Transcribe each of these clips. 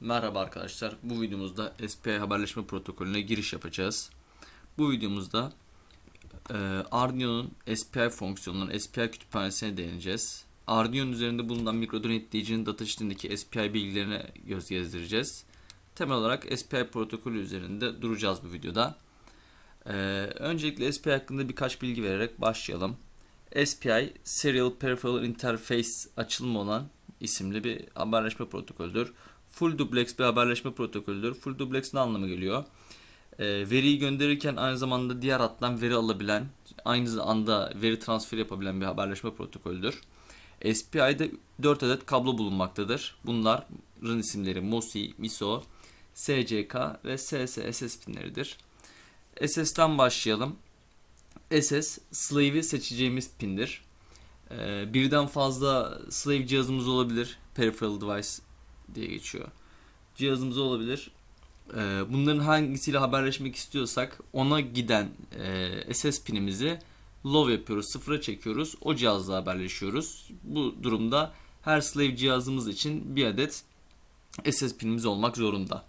Merhaba arkadaşlar. Bu videomuzda SP haberleşme protokolüne giriş yapacağız. Bu videomuzda e, Arduino'nun SPI fonksiyonunun SPI kütüphanesine değineceğiz. Arduino üzerinde bulunan mikrodönetleyicinin datasheet'indeki SPI bilgilerine göz gezdireceğiz. Temel olarak SPI protokolü üzerinde duracağız bu videoda. E, öncelikle SPI hakkında birkaç bilgi vererek başlayalım. SPI, Serial Peripheral Interface açılımı olan isimli bir haberleşme protokolüdür. Full duplex bir haberleşme protokolüdür. Full duplex ne anlamı geliyor? E, veriyi gönderirken aynı zamanda diğer hattan veri alabilen, aynı anda veri transfer yapabilen bir haberleşme protokolüdür. SPI'de 4 adet kablo bulunmaktadır. Bunların isimleri MOSI, MISO, SCK ve SSSS pinleridir. SS'den başlayalım. SS slave'i seçeceğimiz pindir. Ee, birden fazla slave cihazımız olabilir. Peripheral device diye geçiyor. Cihazımız olabilir. Ee, bunların hangisiyle haberleşmek istiyorsak ona giden SS e, pinimizi low yapıyoruz, sıfıra çekiyoruz. O cihazla haberleşiyoruz. Bu durumda her slave cihazımız için bir adet SS pinimiz olmak zorunda.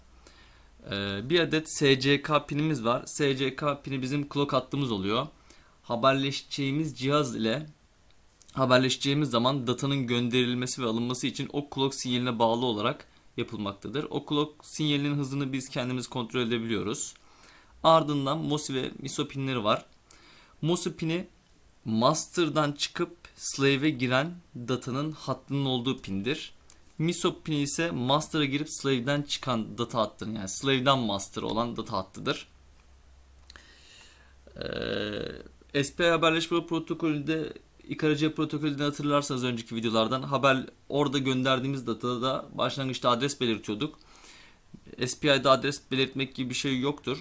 Ee, bir adet SCK pinimiz var. SCK pini bizim clock attığımız oluyor. Haberleşeceğimiz cihaz ile haberleşeceğimiz zaman datanın gönderilmesi ve alınması için o clock sinyaline bağlı olarak yapılmaktadır. O clock sinyalinin hızını biz kendimiz kontrol edebiliyoruz. Ardından MOSI ve MISO pinleri var. MOSI pini master'dan çıkıp slave'e giren datanın hattının olduğu pindir. MISO pini ise master'a girip slave'den çıkan data hattının yani slave'den master olan data hattıdır. Ee, SPI haberleşme protokolünde İKRC protokolünü hatırlarsanız önceki videolardan haber orada gönderdiğimiz datada başlangıçta adres belirtiyorduk. SPI'de adres belirtmek gibi bir şey yoktur.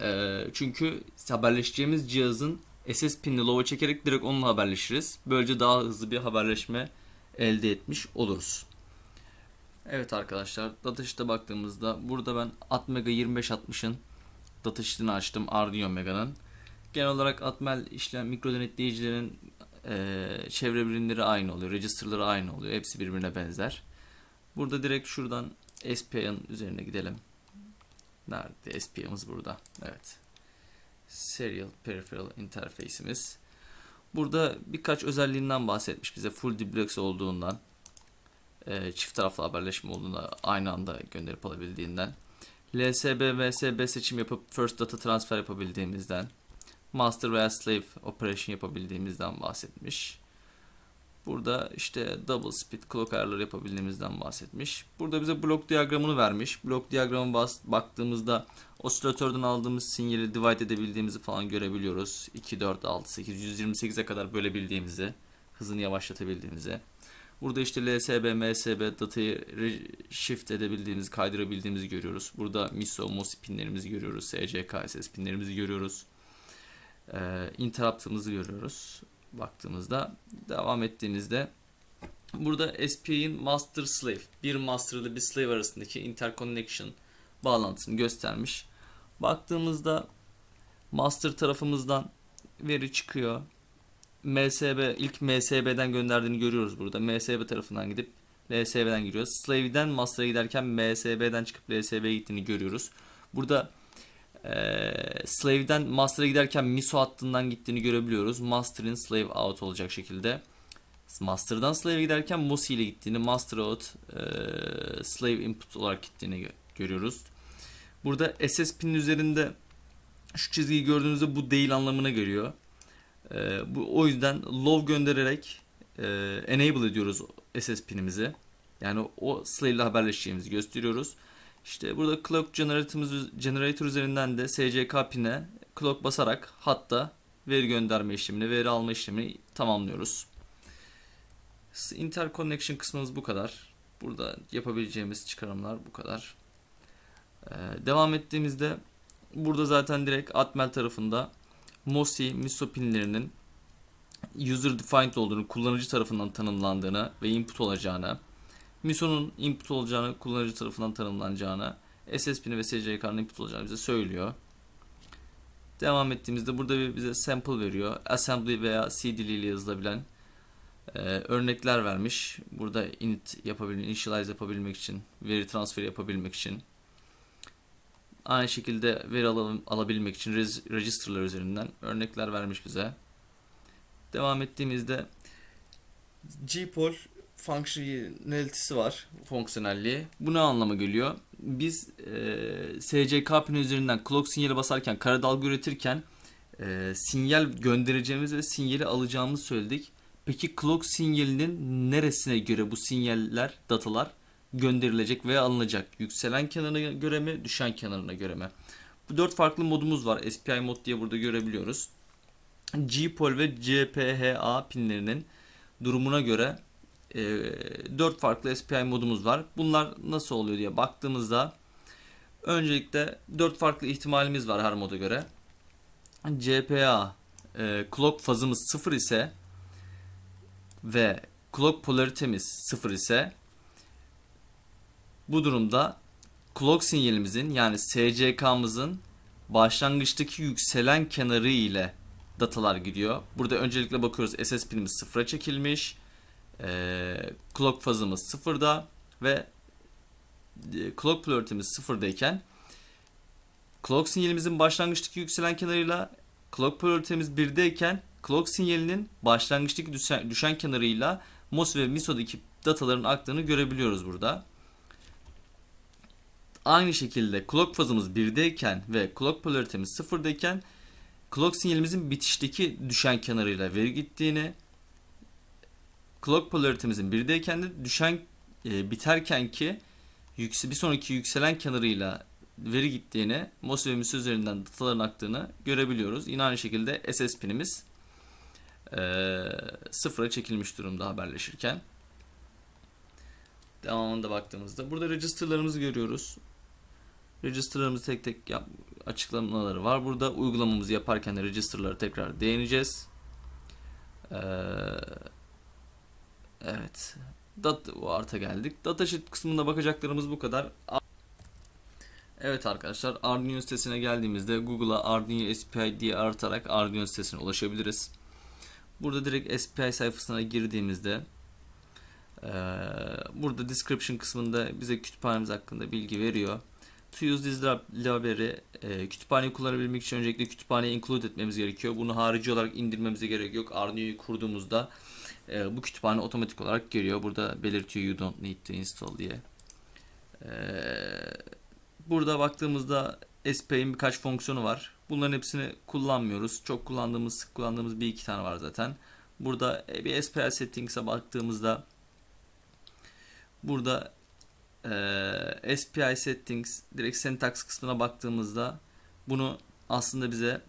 E, çünkü haberleşeceğimiz cihazın SS pinini lova çekerek direkt onunla haberleşiriz. Böylece daha hızlı bir haberleşme elde etmiş oluruz. Evet arkadaşlar datasheet'e baktığımızda burada ben Atmega 2560'ın datasheet'ini açtım Arduino Mega'nın. Genel olarak Atmel işlem mikro denetleyicilerin e, çevre birimleri aynı oluyor. Register'ları aynı oluyor. Hepsi birbirine benzer. Burada direkt şuradan SPI'nin üzerine gidelim. Nerede? SPI'miz burada. Evet. Serial Peripheral Interface'imiz. Burada birkaç özelliğinden bahsetmiş bize. Full duplex olduğundan, e, çift taraflı haberleşme olduğunda aynı anda gönderip alabildiğinden. LSB, MSB seçim yapıp first data transfer yapabildiğimizden master veya slave operation yapabildiğimizden bahsetmiş. Burada işte double speed clock ayarları yapabildiğimizden bahsetmiş. Burada bize blok diyagramını vermiş. Blok diyagramı baktığımızda osilatörden aldığımız sinyali divide edebildiğimizi falan görebiliyoruz. 2, 4, 6, 8, 128'e kadar bölebildiğimizi, hızını yavaşlatabildiğimizi. Burada işte LSB, MSB datayı shift edebildiğimizi, kaydırabildiğimizi görüyoruz. Burada MISO, MOSI pinlerimizi görüyoruz. SCK, SS pinlerimizi görüyoruz e, interrupt'ımızı görüyoruz. Baktığımızda devam ettiğimizde burada SPA'in master slave bir master ile bir slave arasındaki interconnection bağlantısını göstermiş. Baktığımızda master tarafımızdan veri çıkıyor. MSB ilk MSB'den gönderdiğini görüyoruz burada. MSB tarafından gidip LSB'den giriyoruz. Slave'den master'a giderken MSB'den çıkıp LSB'ye gittiğini görüyoruz. Burada ee, slave'den master'a giderken miso hattından gittiğini görebiliyoruz. Master'ın slave out olacak şekilde. Master'dan slave'e giderken mosi ile gittiğini, master out, e, slave input olarak gittiğini görüyoruz. Burada SS pinin üzerinde şu çizgiyi gördüğünüzde bu değil anlamına geliyor. Ee, bu o yüzden low göndererek e, enable ediyoruz SS pinimizi. Yani o slave ile haberleşeceğimizi gösteriyoruz. İşte burada clock generator üzerinden de SCK pin'e clock basarak hatta veri gönderme işlemini, veri alma işlemini tamamlıyoruz. Interconnection kısmımız bu kadar. Burada yapabileceğimiz çıkarımlar bu kadar. Ee, devam ettiğimizde burada zaten direkt Atmel tarafında MOSI MISO pinlerinin user defined olduğunu, kullanıcı tarafından tanımlandığını ve input olacağını, MISO'nun input olacağını, kullanıcı tarafından tanımlanacağını, SS pini ve SCK'nın input olacağını bize söylüyor. Devam ettiğimizde burada bir bize sample veriyor. Assembly veya C diliyle yazılabilen e, örnekler vermiş. Burada init yapabilmek, initialize yapabilmek için, veri transferi yapabilmek için. Aynı şekilde veri alalım, alabilmek için registerler üzerinden örnekler vermiş bize. Devam ettiğimizde GPOL fonksiyonelitesi var. Fonksiyonelliği. Bu ne anlama geliyor? Biz e, SCK pin üzerinden clock sinyali basarken, kara dalga üretirken e, sinyal göndereceğimiz ve sinyali alacağımızı söyledik. Peki clock sinyalinin neresine göre bu sinyaller, datalar gönderilecek veya alınacak? Yükselen kenarına göre mi, düşen kenarına göre mi? Bu dört farklı modumuz var. SPI mod diye burada görebiliyoruz. GPOL ve CPHA pinlerinin durumuna göre e, ee, 4 farklı SPI modumuz var. Bunlar nasıl oluyor diye baktığımızda öncelikle 4 farklı ihtimalimiz var her moda göre. CPA e, clock fazımız 0 ise ve clock polaritemiz 0 ise bu durumda clock sinyalimizin yani SCK'mızın başlangıçtaki yükselen kenarı ile datalar gidiyor. Burada öncelikle bakıyoruz SS pinimiz sıfıra çekilmiş. Ee, e, clock fazımız sıfırda ve clock plurimitimiz sıfırdayken clock sinyalimizin başlangıçtaki yükselen kenarıyla clock prioritemiz birdeyken clock sinyalinin başlangıçtaki düşen, düşen kenarıyla MOS ve MISO'daki dataların aktığını görebiliyoruz burada. Aynı şekilde clock fazımız birdeyken ve clock polaritemiz 0'dayken clock sinyalimizin bitişteki düşen kenarıyla veri gittiğini clock polaritemizin birdeyken de düşen e, biterken ki yükse, bir sonraki yükselen kenarıyla veri gittiğini, MOSFET'imiz üzerinden dataların aktığını görebiliyoruz. Yine aynı şekilde SS pinimiz e, sıfıra çekilmiş durumda haberleşirken. Devamında baktığımızda burada registerlarımızı görüyoruz. Registerlarımızı tek tek yap, açıklamaları var. Burada uygulamamızı yaparken de registerları tekrar değineceğiz. Eee Evet. Dat o arta geldik. Datasheet kısmında bakacaklarımız bu kadar. Evet arkadaşlar Arduino sitesine geldiğimizde Google'a Arduino SPI diye aratarak Arduino sitesine ulaşabiliriz. Burada direkt SPI sayfasına girdiğimizde burada description kısmında bize kütüphanemiz hakkında bilgi veriyor. To use this library e, kütüphaneyi kullanabilmek için öncelikle kütüphaneye include etmemiz gerekiyor. Bunu harici olarak indirmemize gerek yok. Arduino'yu kurduğumuzda e, bu kütüphane otomatik olarak görüyor. Burada belirtiyor you don't need to install diye. E, burada baktığımızda SP'in birkaç fonksiyonu var. Bunların hepsini kullanmıyoruz. Çok kullandığımız, sık kullandığımız bir iki tane var zaten. Burada e, bir SPL settings'e baktığımızda burada e, SPI settings direkt syntax kısmına baktığımızda bunu aslında bize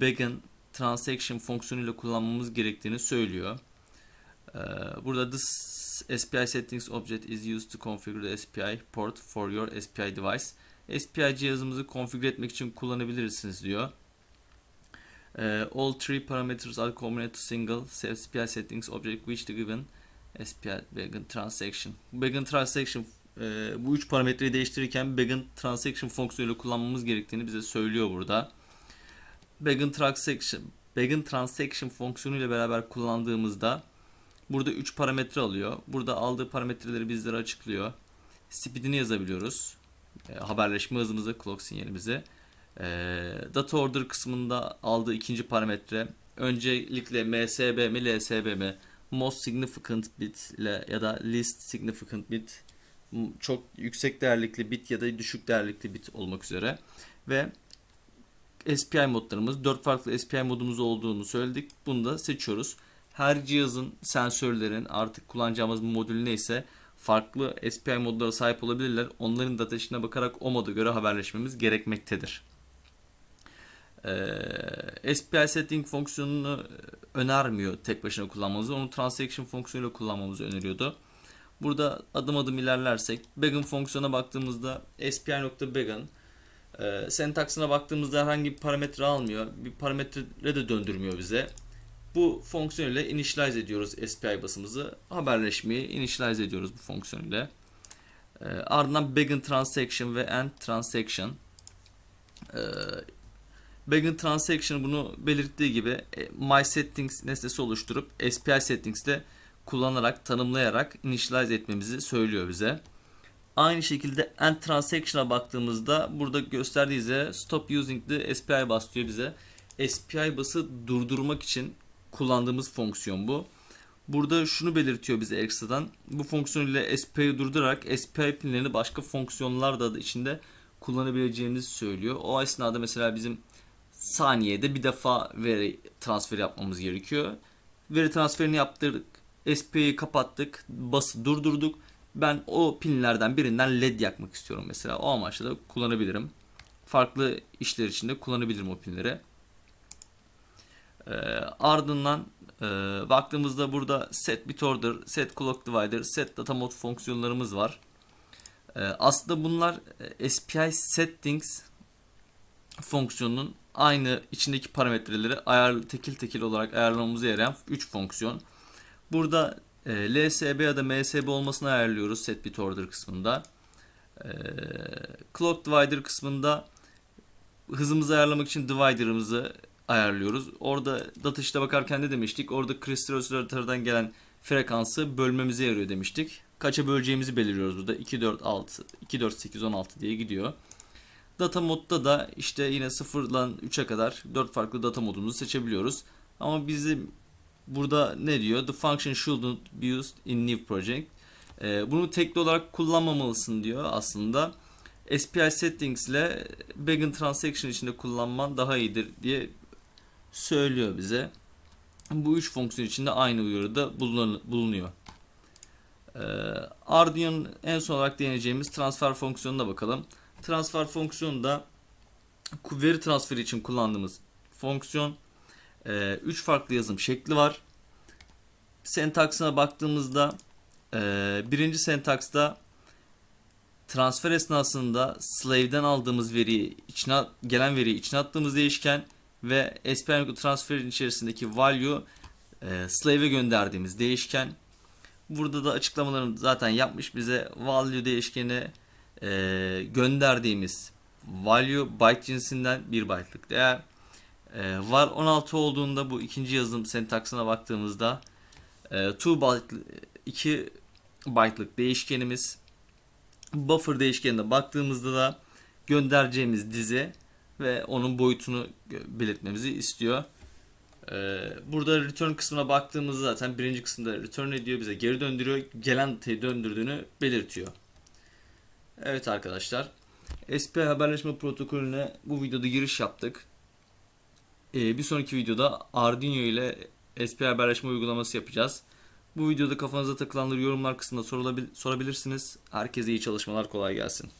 begin transaction fonksiyonuyla kullanmamız gerektiğini söylüyor. Ee, burada this SPI settings object is used to configure the SPI port for your SPI device. SPI cihazımızı konfigür etmek için kullanabilirsiniz diyor. Ee, all three parameters are combined to single SPI settings object which the given SPI begin transaction. Begin transaction e, bu üç parametreyi değiştirirken begin transaction fonksiyonuyla kullanmamız gerektiğini bize söylüyor burada. Begin transaction begin transaction fonksiyonu ile beraber kullandığımızda Burada 3 parametre alıyor. Burada aldığı parametreleri bizlere açıklıyor. Speed'ini yazabiliyoruz. E, haberleşme hızımızı, clock sinyalimizi. E, data order kısmında aldığı ikinci parametre. Öncelikle MSB mi, LSB mi? Most significant bit ile ya da least significant bit çok yüksek değerlikli bit ya da düşük değerlikli bit olmak üzere ve SPI modlarımız 4 farklı SPI modumuz olduğunu söyledik. Bunu da seçiyoruz her cihazın sensörlerin artık kullanacağımız modül neyse farklı SPI modlara sahip olabilirler. Onların da ateşine bakarak o moda göre haberleşmemiz gerekmektedir. Ee, SPI setting fonksiyonunu e, önermiyor tek başına kullanmanızı. Onu transaction fonksiyonuyla kullanmamızı öneriyordu. Burada adım adım ilerlersek begin fonksiyona baktığımızda SPI.begin e, sentaksına baktığımızda herhangi bir parametre almıyor. Bir parametre de döndürmüyor bize. Bu fonksiyon ile initialize ediyoruz SPI basımızı. Haberleşmeyi initialize ediyoruz bu fonksiyon ile. E, ardından begin transaction ve end transaction. E, ee, begin transaction bunu belirttiği gibi e, my settings nesnesi oluşturup SPI settings'te kullanarak, tanımlayarak initialize etmemizi söylüyor bize. Aynı şekilde end transaction'a baktığımızda burada gösterdiği stop using the SPI bus diyor bize. SPI bası durdurmak için kullandığımız fonksiyon bu. Burada şunu belirtiyor bize ekstradan. Bu fonksiyon ile SP'yi durdurarak SP pinlerini başka fonksiyonlar da içinde kullanabileceğimizi söylüyor. O esnada mesela bizim saniyede bir defa veri transferi yapmamız gerekiyor. Veri transferini yaptırdık. SP'yi kapattık. Bası durdurduk. Ben o pinlerden birinden led yakmak istiyorum mesela. O amaçla da kullanabilirim. Farklı işler için de kullanabilirim o pinleri. E, ardından e, baktığımızda burada set bit order, set clock divider, set data mode fonksiyonlarımız var. E, aslında bunlar e, SPI settings fonksiyonunun aynı içindeki parametreleri ayar, tekil tekil olarak ayarlamamızı yarayan 3 fonksiyon. Burada e, LSB ya da MSB olmasını ayarlıyoruz set bit order kısmında. E, clock divider kısmında hızımızı ayarlamak için divider'ımızı ayarlıyoruz. Orada datışta bakarken de demiştik? Orada kristal osilatörden gelen frekansı bölmemize yarıyor demiştik. Kaça böleceğimizi belirliyoruz burada. 2, 4, 6, 2, 4, 8, 16 diye gidiyor. Data modda da işte yine 0'dan 3'e kadar 4 farklı data modumuzu seçebiliyoruz. Ama bizim burada ne diyor? The function should not be used in new project. Ee, bunu tekli olarak kullanmamalısın diyor aslında. SPI settings ile begin transaction içinde kullanman daha iyidir diye söylüyor bize. Bu üç fonksiyon içinde aynı uyarıda bulunuyor. Ee, en son olarak deneyeceğimiz transfer fonksiyonuna bakalım. Transfer fonksiyonu da veri transferi için kullandığımız fonksiyon. Ee, üç farklı yazım şekli var. Sentaksına baktığımızda e, birinci sentaksta transfer esnasında slave'den aldığımız veriyi içine gelen veriyi içine attığımız değişken ve Espanyol transferin içerisindeki value e, slave'e gönderdiğimiz değişken. Burada da açıklamalarını zaten yapmış bize value değişkeni e, gönderdiğimiz value byte cinsinden bir byte'lık değer. E, var 16 olduğunda bu ikinci yazılım sentaksına baktığımızda e, byte 2 byte'lık değişkenimiz buffer değişkenine baktığımızda da göndereceğimiz dizi ve onun boyutunu belirtmemizi istiyor. Ee, burada return kısmına baktığımızda zaten birinci kısımda return ediyor bize geri döndürüyor. Gelen döndürdüğünü belirtiyor. Evet arkadaşlar. SP haberleşme protokolüne bu videoda giriş yaptık. Ee, bir sonraki videoda Arduino ile SP haberleşme uygulaması yapacağız. Bu videoda kafanıza takılanları yorumlar kısmında sorabilirsiniz. Herkese iyi çalışmalar kolay gelsin.